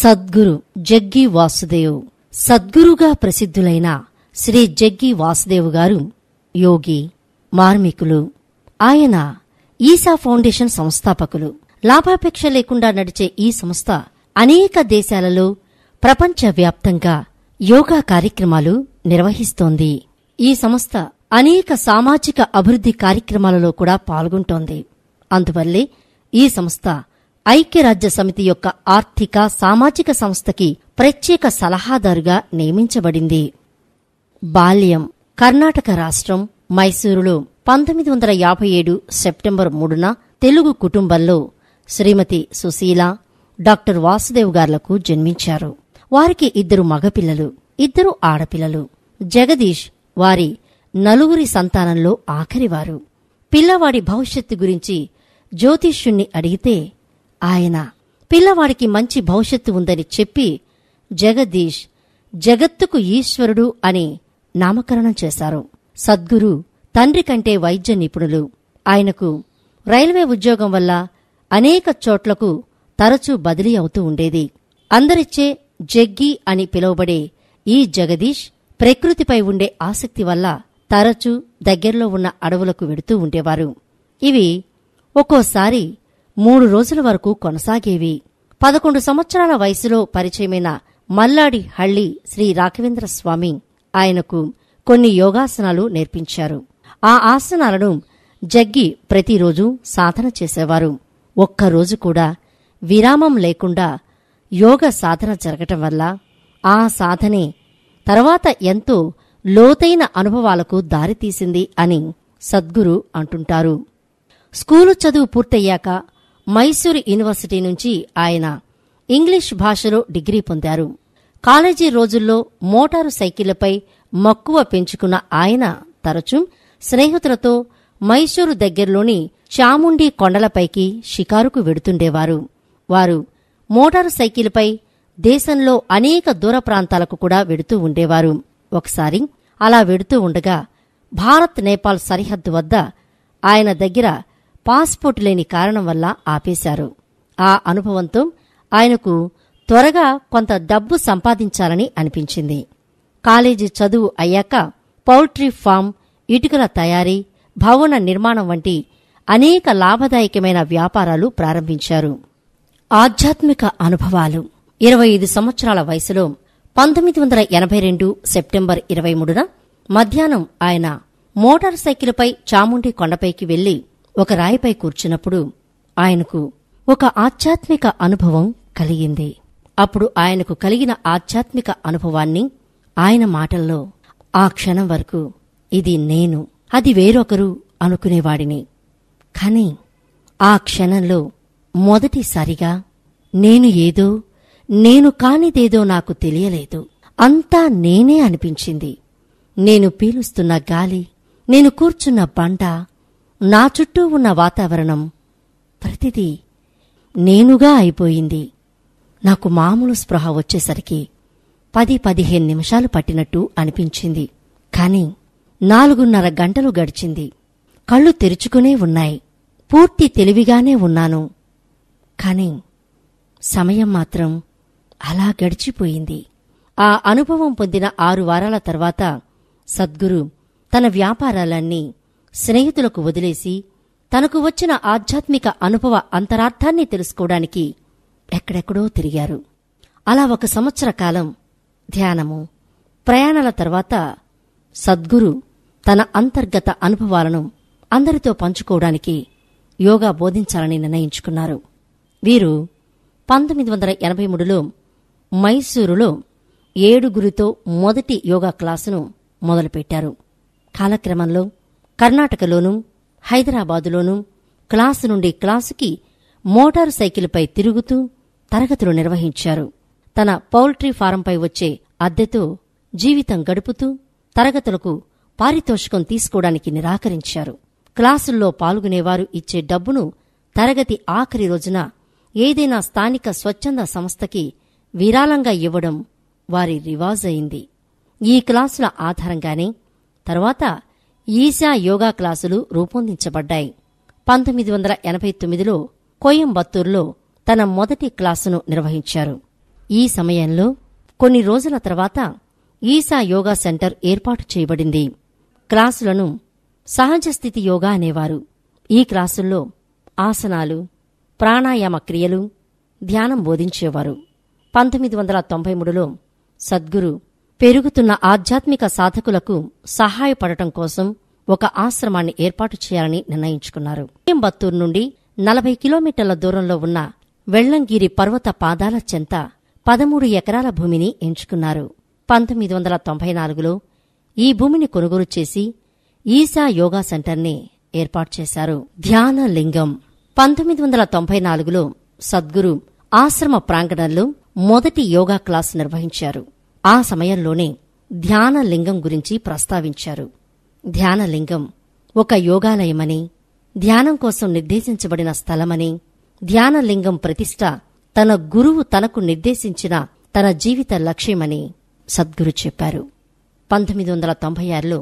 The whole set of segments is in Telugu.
సద్గురు జగ్గి వాసుదేవ్ సద్గురుగా ప్రసిద్ధులైన శ్రీ జగ్గి వాసుదేవ్ గారు యోగి మార్మికులు ఆయన ఈసా ఫౌండేషన్ సంస్థాపకులు లాభాపేక్ష లేకుండా నడిచే ఈ సంస్థ అనేక దేశాలలో ప్రపంచవ్యాప్తంగా యోగా కార్యక్రమాలు నిర్వహిస్తోంది ఈ సంస్థ అనేక సామాజిక అభివృద్ధి కార్యక్రమాలలో కూడా పాల్గొంటోంది అందువల్లే ఈ సంస్థ ఐక్యరాజ్య సమితి యొక్క ఆర్థిక సామాజిక సంస్థకి ప్రత్యేక సలహాదారుగా నియమించబడింది బాల్యం కర్ణాటక రాష్ట్రం మైసూరులో పంతొమ్మిది వందల యాభై ఏడు సెప్టెంబర్ మూడున తెలుగు కుటుంబంలో శ్రీమతి సుశీల డాక్టర్ వాసుదేవ్ గార్లకు జన్మించారు వారికి ఇద్దరు మగపిల్లలు ఇద్దరు ఆడపిల్లలు జగదీష్ వారి నలుగురి సంతానంలో ఆఖరివారు పిల్లవాడి భవిష్యత్తు గురించి జ్యోతిష్యుణ్ణి అడిగితే ఆయన పిల్లవాడికి మంచి భవిష్యత్తు ఉందని చెప్పి జగదీష్ జగత్తుకు ఈశ్వరుడు అని నామకరణం చేశారు సద్గురు తండ్రి కంటే వైద్య నిపుణులు ఆయనకు రైల్వే ఉద్యోగం వల్ల అనేక చోట్లకు తరచూ బదిలీ అవుతూ ఉండేది అందరిచ్చే జగ్గి అని పిలువబడే ఈ జగదీష్ ప్రకృతిపై ఉండే ఆసక్తి వల్ల తరచూ దగ్గరలో ఉన్న అడవులకు వెడుతూ ఉండేవారు ఇవి ఒక్కోసారి మూడు రోజుల వరకు కొనసాగేవి పదకొండు సంవత్సరాల వయసులో పరిచయమైన మల్లాడి హళ్లి శ్రీ రాఘవేంద్ర స్వామి ఆయనకు కొన్ని యోగాసనాలు నేర్పించారు ఆ ఆసనాలను జగ్గి ప్రతిరోజు సాధన చేసేవారు ఒక్కరోజు కూడా విరామం లేకుండా యోగ సాధన జరగటం వల్ల ఆ సాధనే తర్వాత ఎంతో లోతైన అనుభవాలకు దారితీసింది అని సద్గురు అంటుంటారు స్కూలు చదువు పూర్తయ్యాక మైసూరు యూనివర్సిటీ నుంచి ఆయన ఇంగ్లీష్ భాషలో డిగ్రీ పొందారు కాలేజీ రోజుల్లో మోటారు సైకిళ్లపై మక్కువ పెంచుకున్న ఆయన తరచూ స్నేహితులతో మైసూరు దగ్గరలోని చాముండి కొండలపైకి షికారుకు వెడుతుండేవారు వారు మోటారు సైకిల్పై దేశంలో అనేక దూర ప్రాంతాలకు కూడా వెడుతూ ఉండేవారు ఒకసారి అలా వెడుతూ ఉండగా భారత్ నేపాల్ సరిహద్దు వద్ద ఆయన దగ్గర పాస్పోర్ట్ లేని కారణం వల్ల ఆపేశారు ఆ అనుభవంతో ఆయనకు త్వరగా కొంత డబ్బు సంపాదించాలని అనిపించింది కాలేజీ చదువు అయ్యాక పౌల్ట్రీ ఫామ్ ఇటుకల తయారీ భవన నిర్మాణం వంటి అనేక లాభదాయకమైన వ్యాపారాలు ప్రారంభించారు ఆధ్యాత్మిక అనుభవాలు ఇరవై ఐదు సంవత్సరాల వయసులో పంతొమ్మిది వందల ఎనభై రెండు సెప్టెంబర్ ఇరవై మూడున మధ్యాహ్నం ఆయన మోటార్ సైకిల్పై చాముండి కొండపైకి వెళ్లి ఒక రాయిపై కూర్చున్నప్పుడు ఆయనకు ఒక ఆధ్యాత్మిక అనుభవం కలిగింది అప్పుడు ఆయనకు కలిగిన ఆధ్యాత్మిక అనుభవాన్ని ఆయన మాటల్లో ఆ క్షణం వరకు ఇది నేను అది వేరొకరు అనుకునేవాడిని కాని ఆ క్షణంలో మొదటిసారిగా నేను ఏదో నేను కానిదేదో నాకు తెలియలేదు అంతా నేనే అనిపించింది నేను పీలుస్తున్న గాలి నేను కూర్చున్న బండ నా చుట్టూ ఉన్న వాతావరణం ప్రతిదీ నేనుగా అయిపోయింది నాకు మామూలు స్పృహ వచ్చేసరికి పది పదిహేను నిమిషాలు పట్టినట్టు అనిపించింది కాని నాలుగున్నర గంటలు గడిచింది కళ్ళు తెరుచుకునే ఉన్నాయి పూర్తి తెలివిగానే ఉన్నాను కాని సమయం మాత్రం అలా గడిచిపోయింది ఆ అనుభవం పొందిన ఆరు వారాల తర్వాత సద్గురు తన వ్యాపారాలన్నీ స్నేహితులకు వదిలేసి తనకు వచ్చిన ఆధ్యాత్మిక అనుభవ అంతరార్థాన్ని తెలుసుకోవడానికి ఎక్కడెక్కడో తిరిగారు అలా ఒక సంవత్సర కాలం ధ్యానము ప్రయాణాల తర్వాత సద్గురు తన అంతర్గత అనుభవాలను అందరితో పంచుకోవడానికి యోగా బోధించాలని నిర్ణయించుకున్నారు వీరు పంతొమ్మిది వందల ఎనభై మూడులో మైసూరులో ఏడుగురితో మొదటి యోగా క్లాసును మొదలుపెట్టారు కాలక్రమంలో కర్ణాటకలోనూ హైదరాబాదులోనూ క్లాసు నుండి క్లాసుకి మోటారు సైకిల్పై తిరుగుతూ తరగతులు నిర్వహించారు తన పౌల్ట్రీ ఫారంపై వచ్చే అద్దెతో జీవితం గడుపుతూ తరగతులకు పారితోషికం తీసుకోవడానికి నిరాకరించారు క్లాసుల్లో పాల్గొనేవారు ఇచ్చే డబ్బును తరగతి ఆఖరి రోజున ఏదైనా స్థానిక స్వచ్ఛంద సంస్థకి విరాళంగా ఇవ్వడం వారి రివాజయింది ఈ క్లాసుల ఆధారంగానే తర్వాత ఈశా యోగా క్లాసులు రూపొందించబడ్డాయి పంతొమ్మిది వందల ఎనభై తొమ్మిదిలో కోయంబత్తూరులో తన మొదటి క్లాసును నిర్వహించారు ఈ సమయంలో కొన్ని రోజుల తర్వాత ఈశా యోగా సెంటర్ ఏర్పాటు చేయబడింది క్లాసులను సహజ స్థితి యోగా అనేవారు ఈ క్లాసుల్లో ఆసనాలు ప్రాణాయామ క్రియలు ధ్యానం బోధించేవారు పంతొమ్మిది వందల తొంభై మూడులో సద్గురు పెరుగుతున్న ఆధ్యాత్మిక సాధకులకు సహాయపడటం కోసం ఒక ఆశ్రమాన్ని ఏర్పాటు చేయాలని నిర్ణయించుకున్నారు కోయంబత్తూరు నుండి నలభై కిలోమీటర్ల దూరంలో ఉన్న వెళ్లంగిరి పర్వత పాదాల చెంత పదమూడు ఎకరాల భూమిని ఎంచుకున్నారు పంతొమ్మిది వందల తొంభై నాలుగులో ఈ భూమిని కొనుగోలు చేసి ఈశా యోగా సెంటర్ని ఏర్పాటు చేశారు ధ్యాన లింగం పంతొమ్మిది వందల తొంభై నాలుగులో సద్గురు ఆశ్రమ ప్రాంగణంలో మొదటి యోగా క్లాస్ నిర్వహించారు ఆ సమయంలోనే ధ్యానలింగం గురించి ప్రస్తావించారు ధ్యానలింగం ఒక యోగాలయమని ధ్యానం కోసం నిర్దేశించబడిన స్థలమని ధ్యానలింగం ప్రతిష్ట తన గురువు తనకు నిర్దేశించిన తన జీవిత లక్ష్యమని సద్గురు చెప్పారు పంతొమ్మిది వందల తొంభై ఆరులో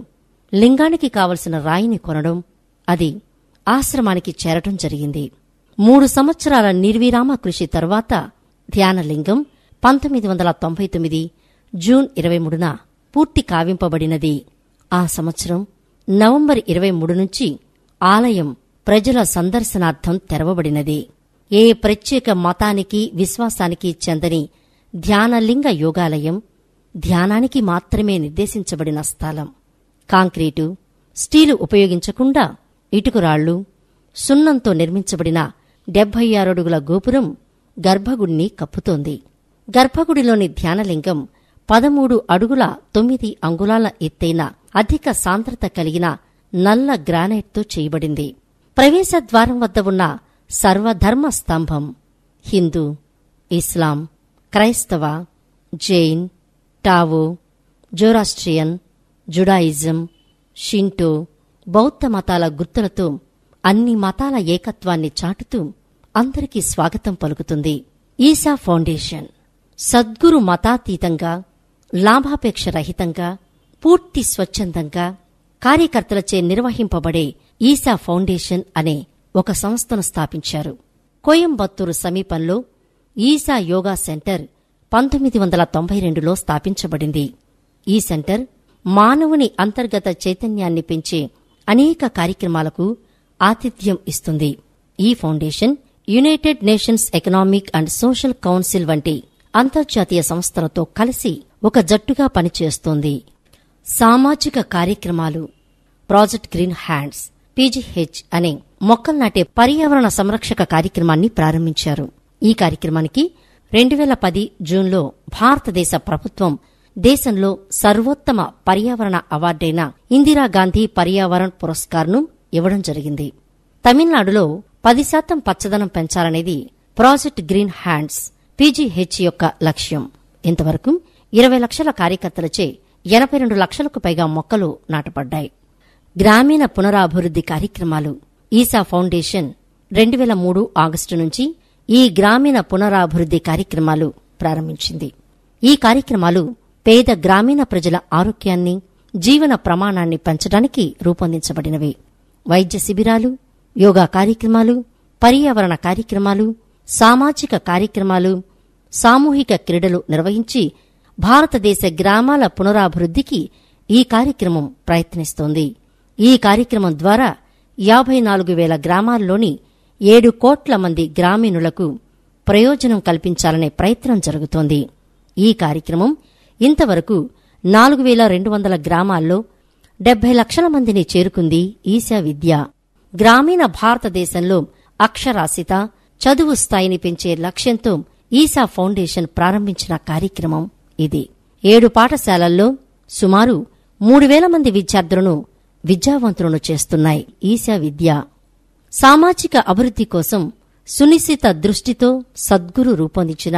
లింగానికి కావలసిన రాయిని కొనడం అది ఆశ్రమానికి చేరటం జరిగింది మూడు సంవత్సరాల నిర్విరామ కృషి తర్వాత ధ్యానలింగం పంతొమ్మిది వందల తొంభై తొమ్మిది జూన్ ఇరవై మూడున పూర్తి కావింపబడినది ఆ సంవత్సరం నవంబర్ ఇరవై మూడు నుంచి ఆలయం ప్రజల సందర్శనార్థం తెరవబడినది ఏ ప్రత్యేక మతానికి విశ్వాసానికి చెందని ధ్యానలింగ యోగాలయం ధ్యానానికి మాత్రమే నిర్దేశించబడిన స్థలం కాంక్రీటు స్టీలు ఉపయోగించకుండా ఇటుకురాళ్లు సున్నంతో నిర్మించబడిన డెబ్బై అడుగుల గోపురం గర్భగుడిని కప్పుతోంది గర్భగుడిలోని ధ్యానలింగం పదమూడు అడుగుల తొమ్మిది అంగుళాల ఎత్తైన అధిక సాంద్రత కలిగిన నల్ల గ్రానైట్తో చేయబడింది ప్రవేశ ద్వారం వద్ద ఉన్న సర్వధర్మ స్తంభం హిందూ ఇస్లాం క్రైస్తవ Jain Tao Zoroastrian Judaism Shinto బౌద్ధ మతాల గుర్తులతో అన్ని మతాల ఏకత్వాన్ని చాటుతూ అందరికీ స్వాగతం పలుకుతుంది ఈసా ఫౌండేషన్ సద్గురు మతాతీతంగా లాభాపేక్ష రహితంగా పూర్తి స్వచ్ఛందంగా కార్యకర్తలచే నిర్వహింపబడే ఈశా ఫౌండేషన్ అనే ఒక సంస్థను స్థాపించారు కోయంబత్తూరు సమీపంలో ఈశా యోగా సెంటర్ పంతొమ్మిది వందల తొంభై రెండులో స్థాపించబడింది ఈ సెంటర్ మానవుని అంతర్గత చైతన్యాన్ని పెంచే అనేక కార్యక్రమాలకు ఆతిథ్యం ఇస్తుంది ఈ foundation United Nations Economic and Social Council వంటి అంతర్జాతీయ సంస్థలతో కలిసి ఒక జట్టుగా పనిచేస్తోంది సామాజిక కార్యక్రమాలు ప్రాజెక్ట్ గ్రీన్ హ్యాండ్స్ పీజీహెచ్ అనే మొక్కలు నాటే పర్యావరణ సంరక్షక కార్యక్రమాన్ని ప్రారంభించారు ఈ కార్యక్రమానికి రెండు వేల పది జూన్లో భారతదేశ ప్రభుత్వం దేశంలో సర్వోత్తమ పర్యావరణ అవార్డైన ఇందిరాగాంధీ పర్యావరణ పురస్కార్ను ఇవ్వడం జరిగింది తమిళనాడులో పది శాతం పచ్చదనం పెంచాలనేది ప్రాజెక్ట్ గ్రీన్ హ్యాండ్స్ పీజీహెచ్ యొక్క లక్ష్యం ఇంతవరకు ఇరవై లక్షల కార్యకర్తలచే ఎనభై రెండు లక్షలకు పైగా మొక్కలు నాటపడ్డాయి గ్రామీణ పునరాభివృద్ధి కార్యక్రమాలు ఈసా ఫౌండేషన్ రెండు వేల మూడు ఆగస్టు నుంచి ఈ గ్రామీణ పునరాభివృద్ధి కార్యక్రమాలు ప్రారంభించింది ఈ కార్యక్రమాలు పేద గ్రామీణ ప్రజల ఆరోగ్యాన్ని జీవన ప్రమాణాన్ని పెంచడానికి రూపొందించబడినవి వైద్య శిబిరాలు యోగా కార్యక్రమాలు పర్యావరణ కార్యక్రమాలు సామాజిక కార్యక్రమాలు సామూహిక క్రీడలు నిర్వహించి భారతదేశ గ్రామాల పునరాభివృద్ధికి ఈ కార్యక్రమం ప్రయత్నిస్తోంది ఈ కార్యక్రమం ద్వారా యాభై నాలుగు వేల గ్రామాల్లోని ఏడు కోట్ల మంది గ్రామీణులకు ప్రయోజనం కల్పించాలనే ప్రయత్నం జరుగుతోంది ఈ కార్యక్రమం ఇంతవరకు నాలుగు వేల రెండు వందల గ్రామాల్లో డెబ్బై లక్షల మందిని చేరుకుంది ఈశా విద్య గ్రామీణ భారతదేశంలో అక్షరాస్యత చదువు స్థాయిని పెంచే లక్ష్యంతో ఈశా ఫౌండేషన్ ప్రారంభించిన కార్యక్రమం ఇది ఏడు పాఠశాలల్లో సుమారు మూడు వేల మంది విద్యార్థులను విద్యావంతులను చేస్తున్నాయి ఈశా విద్య సామాజిక అభివృద్ధి కోసం సునిశ్చిత దృష్టితో సద్గురు రూపొందించిన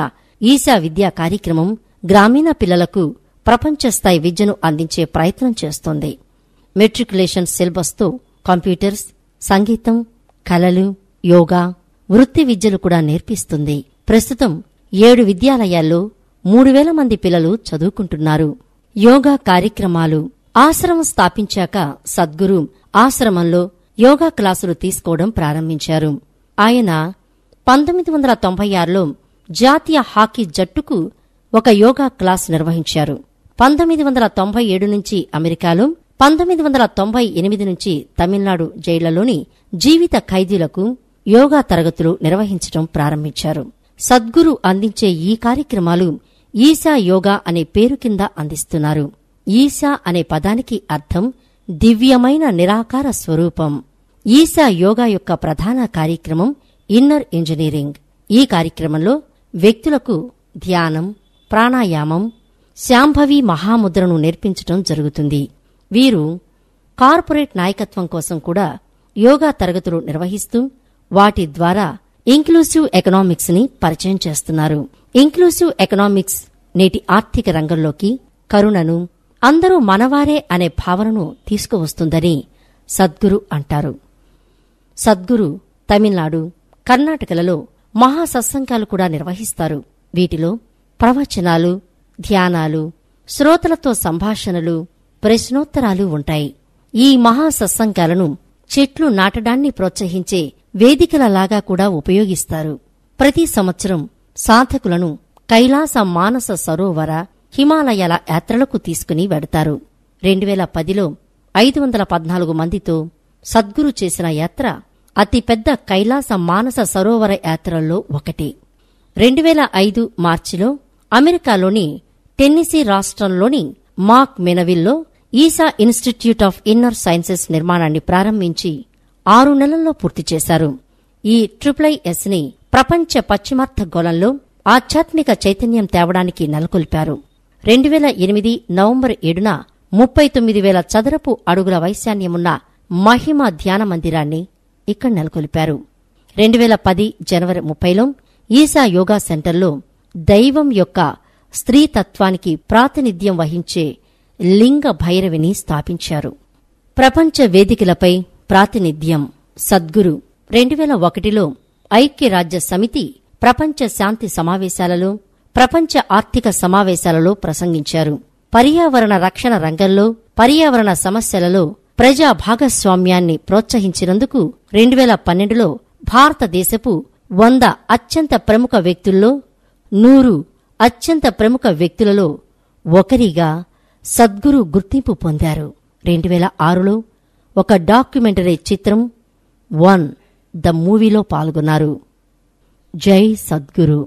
ఈశా విద్యా కార్యక్రమం గ్రామీణ పిల్లలకు ప్రపంచస్థాయి విద్యను అందించే ప్రయత్నం చేస్తోంది మెట్రికులేషన్ సిలబస్తో కంప్యూటర్స్ సంగీతం కళలు యోగా వృత్తి విద్యలు కూడా నేర్పిస్తుంది ప్రస్తుతం ఏడు విద్యాలయాల్లో మూడు వేల మంది పిల్లలు చదువుకుంటున్నారు యోగా కార్యక్రమాలు ఆశ్రమం స్థాపించాక సద్గురు ఆశ్రమంలో యోగా క్లాసులు తీసుకోవడం ప్రారంభించారు ఆయన పంతొమ్మిది వందల తొంభై ఆరులో జాతీయ హాకీ జట్టుకు ఒక యోగా క్లాస్ నిర్వహించారు పంతొమ్మిది వందల తొంభై ఏడు నుంచి అమెరికాలో పంతొమ్మిది వందల తొంభై ఎనిమిది నుంచి తమిళనాడు జైళ్లలోని జీవిత ఖైదీలకు యోగా తరగతులు నిర్వహించడం ప్రారంభించారు సద్గురు అందించే ఈ కార్యక్రమాలు ఈశా యోగా అనే పేరు కింద అందిస్తున్నారు ఈశా అనే పదానికి అర్థం దివ్యమైన నిరాకార స్వరూపం ఈశా యోగా యొక్క ప్రధాన కార్యక్రమం ఇన్నర్ ఇంజనీరింగ్ ఈ కార్యక్రమంలో వ్యక్తులకు ధ్యానం ప్రాణాయామం శాంభవి మహాముద్రను నేర్పించటం జరుగుతుంది వీరు కార్పొరేట్ నాయకత్వం కోసం కూడా యోగా తరగతులు నిర్వహిస్తూ వాటి ద్వారా ఇంక్లూసివ్ ఎకనామిక్స్ ని పరిచయం చేస్తున్నారు ఇంక్లూసివ్ ఎకనామిక్స్ నేటి ఆర్థిక రంగంలోకి కరుణను అందరూ మనవారే అనే భావనను తీసుకువస్తుందని సద్గురు అంటారు సద్గురు తమిళనాడు కర్ణాటకలలో మహాసత్సంగాలు కూడా నిర్వహిస్తారు వీటిలో ప్రవచనాలు ధ్యానాలు శ్రోతలతో సంభాషణలు ప్రశ్నోత్తరాలు ఉంటాయి ఈ మహాసత్సంగాలను చెట్లు నాటడాన్ని ప్రోత్సహించే వేదికలలాగా కూడా ఉపయోగిస్తారు ప్రతి సంవత్సరం సాధకులను కైలాస మానస సరోవర హిమాలయాల యాత్రలకు తీసుకుని వెడతారు రెండు వేల పదిలో ఐదు వందల పద్నాలుగు మందితో సద్గురు చేసిన యాత్ర అతిపెద్ద కైలాస మానస సరోవర యాత్రల్లో ఒకటి రెండు వేల ఐదు మార్చిలో అమెరికాలోని టెన్నిసీ రాష్ట్రంలోని మాక్ మెనవిల్లో Isha Institute of Inner Sciences నిర్మాణాన్ని ప్రారంభించి ఆరు నెలల్లో పూర్తి చేశారు ఈ ని ప్రపంచ పశ్చిమార్థ గోళంలో ఆధ్యాత్మిక చైతన్యం తేవడానికి నెలకొల్పారు రెండు వేల ఎనిమిది నవంబర్ ఏడున ముప్పై తొమ్మిది వేల చదరపు అడుగుల వైశాన్యమున్న మహిమ ధ్యాన మందిరాన్ని ఇక్కడ నెలకొల్పారు రెండు వేల పది జనవరి ముప్పైలో ఈశా యోగా సెంటర్లో దైవం యొక్క స్త్రీతత్వానికి ప్రాతినిధ్యం వహించే లింగ భైరవిని స్థాపించారు ప్రపంచ వేదికలపై ప్రాతినిధ్యం సద్గురు రెండు వేల ఒకటిలో ఐక్యరాజ్య సమితి ప్రపంచ శాంతి సమావేశాలలో ప్రపంచ ఆర్థిక సమావేశాలలో ప్రసంగించారు పర్యావరణ రక్షణ రంగంలో పర్యావరణ సమస్యలలో ప్రజా భాగస్వామ్యాన్ని ప్రోత్సహించినందుకు రెండు వేల పన్నెండులో భారతదేశపు వంద అత్యంత ప్రముఖ వ్యక్తుల్లో నూరు అత్యంత ప్రముఖ వ్యక్తులలో ఒకరిగా సద్గురు గుర్తింపు పొందారు రెండు వేల ఆరులో ఒక డాక్యుమెంటరీ చిత్రం వన్ ద మూవీలో పాల్గొన్నారు జై సద్గురు